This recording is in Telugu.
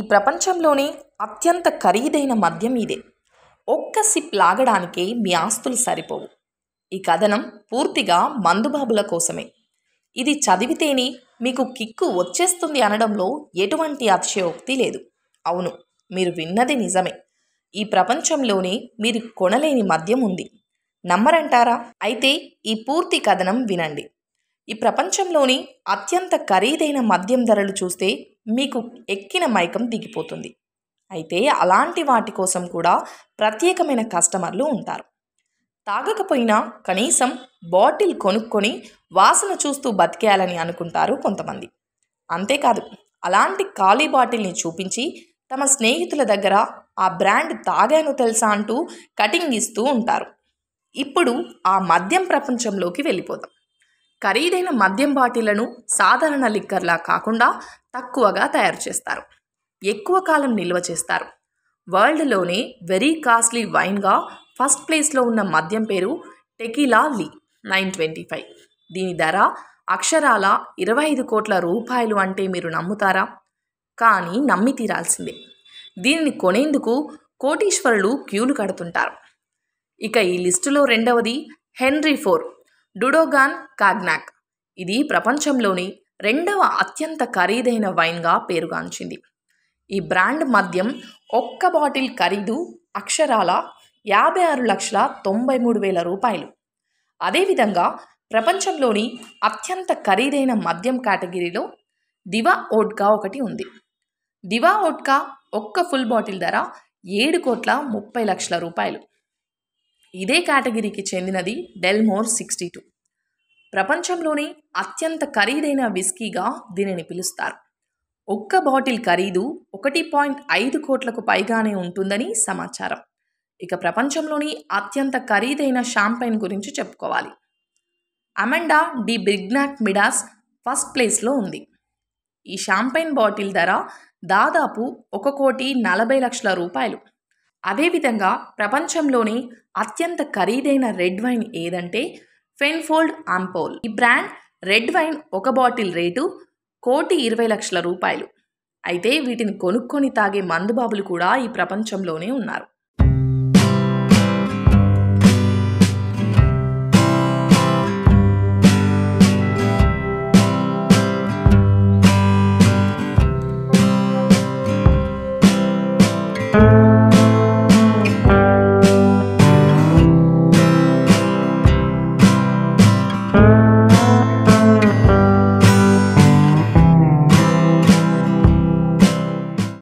ఈ ప్రపంచంలోనే అత్యంత ఖరీదైన మద్యం ఇదే ఒక్క సిప్ లాగడానికే మీ ఆస్తులు సరిపోవు ఈ కథనం పూర్తిగా మందుబాబుల కోసమే ఇది చదివితేనే మీకు కిక్కు వచ్చేస్తుంది అనడంలో ఎటువంటి అతిశయోక్తి లేదు అవును మీరు విన్నది నిజమే ఈ ప్రపంచంలోనే మీరు కొనలేని మద్యం ఉంది నమ్మరంటారా అయితే ఈ పూర్తి కథనం వినండి ఈ ప్రపంచంలోని అత్యంత ఖరీదైన మద్యం ధరలు చూస్తే మీకు ఎక్కిన మైకం దిగిపోతుంది అయితే అలాంటి వాటి కోసం కూడా ప్రత్యేకమైన కస్టమర్లు ఉంటారు తాగకపోయినా కనీసం బాటిల్ కొనుక్కొని వాసన చూస్తూ బతికేయాలని అనుకుంటారు కొంతమంది అంతేకాదు అలాంటి ఖాళీ బాటిల్ని చూపించి తమ స్నేహితుల దగ్గర ఆ బ్రాండ్ తాగాను తెలుసా అంటూ కటింగ్ ఇస్తూ ఉంటారు ఇప్పుడు ఆ మద్యం ప్రపంచంలోకి వెళ్ళిపోదాం ఖరీదైన మద్యం బాటిళ్లను సాధారణ లిక్కర్లా కాకుండా తక్కువగా తయారు చేస్తారు ఎక్కువ కాలం నిల్వ చేస్తారు వరల్డ్లోనే వెరీ కాస్ట్లీ వైన్గా ఫస్ట్ ప్లేస్లో ఉన్న మద్యం పేరు tequila Ley nine twenty five దీని ధర అక్షరాల ఇరవై ఐదు కోట్ల రూపాయలు అంటే మీరు నమ్ముతారా కానీ నమ్మి తీరాల్సిందే దీనిని కొనేందుకు కోటీశ్వరులు క్యూలు కడుతుంటారు ఇక ఈ లిస్టులో రెండవది హెన్రీ ఫోర్ డుడోగాన్ కాగ్నాక్ ఇది ప్రపంచంలోని రెండవ అత్యంత ఖరీదైన వైన్గా పేరుగాంచింది ఈ బ్రాండ్ మద్యం ఒక్క బాటిల్ ఖరీదు అక్షరాల యాభై ఆరు లక్షల తొంభై మూడు వేల రూపాయలు అదేవిధంగా ప్రపంచంలోని అత్యంత ఖరీదైన మద్యం కేటగిరీలో దివా ఓట్కా ఒకటి ఉంది దివా ఓట్కా ఒక్క ఫుల్ బాటిల్ ధర ఏడు కోట్ల ముప్పై లక్షల రూపాయలు ఇదే కేటగిరీకి చెందినది డెల్మోర్ సిక్స్టీ టూ ప్రపంచంలోని అత్యంత ఖరీదైన విస్కీగా దీనిని పిలుస్తారు ఒక్క బాటిల్ ఖరీదు ఒకటి పాయింట్ ఐదు కోట్లకు పైగానే ఉంటుందని సమాచారం ఇక ప్రపంచంలోని అత్యంత ఖరీదైన షాంపైన్ గురించి చెప్పుకోవాలి Armand de Brignac Midas first ప్లేస్లో ఉంది ఈ షాంపైన్ బాటిల్ ధర దాదాపు ఒక కోటి నలభై లక్షల రూపాయలు అదేవిధంగా ప్రపంచంలోని అత్యంత ఖరీదైన రెడ్ వైన్ ఏదంటే ఫెన్ఫోల్డ్ ఆంపోల్ ఈ బ్రాండ్ రెడ్ వైన్ ఒక బాటిల్ రేటు కోటి ఇరవై లక్షల రూపాయలు అయితే వీటిని కొనుక్కొని తాగే మందుబాబులు కూడా ఈ ప్రపంచంలోనే ఉన్నారు